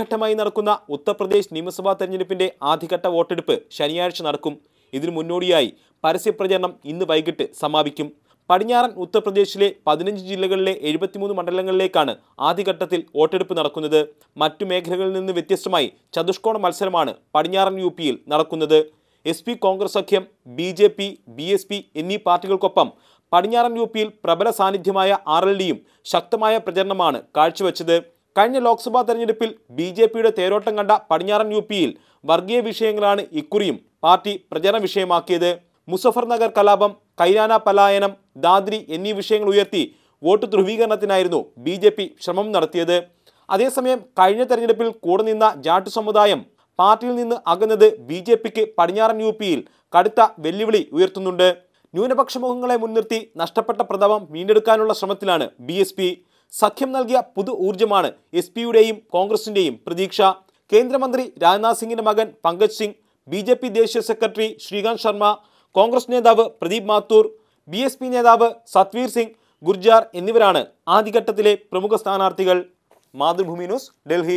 ഘട്ടമായി നടക്കുന്ന ഉത്തർപ്രദേശ് നിയമസഭാ തെരഞ്ഞെടുപ്പിന്റെ ആദ്യഘട്ട വോട്ടെടുപ്പ് ശനിയാഴ്ച നടക്കും ഇതിനു മുന്നോടിയായി പരസ്യപ്രചരണം ഇന്ന് വൈകിട്ട് സമാപിക്കും പടിഞ്ഞാറൻ ഉത്തർപ്രദേശിലെ പതിനഞ്ച് ജില്ലകളിലെ എഴുപത്തിമൂന്ന് മണ്ഡലങ്ങളിലേക്കാണ് ആദ്യഘട്ടത്തിൽ വോട്ടെടുപ്പ് നടക്കുന്നത് മറ്റു മേഖലകളിൽ നിന്ന് വ്യത്യസ്തമായി ചതുഷ്കോണ മത്സരമാണ് പടിഞ്ഞാറൻ യു പിയിൽ നടക്കുന്നത് എസ് പി കോൺഗ്രസ് സഖ്യം B J P B S P എന്നീ പാർട്ടികൾക്കൊപ്പം പടിഞ്ഞാറൻ യു പിയിൽ പ്രബല സാന്നിധ്യമായ ആർ എൽ ഡിയും ശക്തമായ പ്രചരണമാണ് കാഴ്ചവെച്ചത് കഴിഞ്ഞ ലോക്സഭാ തെരഞ്ഞെടുപ്പിൽ ബി ജെ പിയുടെ തേരോട്ടം കണ്ട പടിഞ്ഞാറൻ യു പിയിൽ വർഗീയ വിഷയങ്ങളാണ് ഇക്കുറിയും പാർട്ടി പ്രചരണ വിഷയമാക്കിയത് മുസഫർ നഗർ കലാപം കൈരാന പലായനം ദാദ്രി എന്നീ വിഷയങ്ങൾ ഉയർത്തി വോട്ട് ധ്രുവീകരണത്തിനായിരുന്നു ബി ജെ പി ശ്രമം നടത്തിയത് അതേസമയം കഴിഞ്ഞ തെരഞ്ഞെടുപ്പിൽ കൂടെ നിന്ന ജാട്ട് സമുദായം പാർട്ടിയിൽ നിന്ന് അകന്നത് ബി ജെ പിക്ക് പടിഞ്ഞാറൻ യു പിയിൽ കടുത്ത വെല്ലുവിളി ഉയർത്തുന്നുണ്ട് ന്യൂനപക്ഷ മുഖങ്ങളെ മുൻനിർത്തി നഷ്ടപ്പെട്ട പ്രതാപം വീണ്ടെടുക്കാനുള്ള ശ്രമത്തിലാണ് ബി സഖ്യം നൽകിയ പുതു ഊർജ്ജമാണ് എസ് പിയുടെയും കോൺഗ്രസിന്റെയും പ്രതീക്ഷ കേന്ദ്രമന്ത്രി രാജ്നാഥ് സിംഗിന്റെ മകൻ Pankaj Singh B J P ദേശീയ സെക്രട്ടറി ശ്രീകാന്ത് ശർമ്മ കോൺഗ്രസ് നേതാവ് Pradeep Mathur B S P നേതാവ് സത്വീർ സിംഗ് ഗുർജാർ എന്നിവരാണ് ആദ്യഘട്ടത്തിലെ പ്രമുഖ സ്ഥാനാർത്ഥികൾ മാതൃഭൂമി ന്യൂസ് ഡൽഹി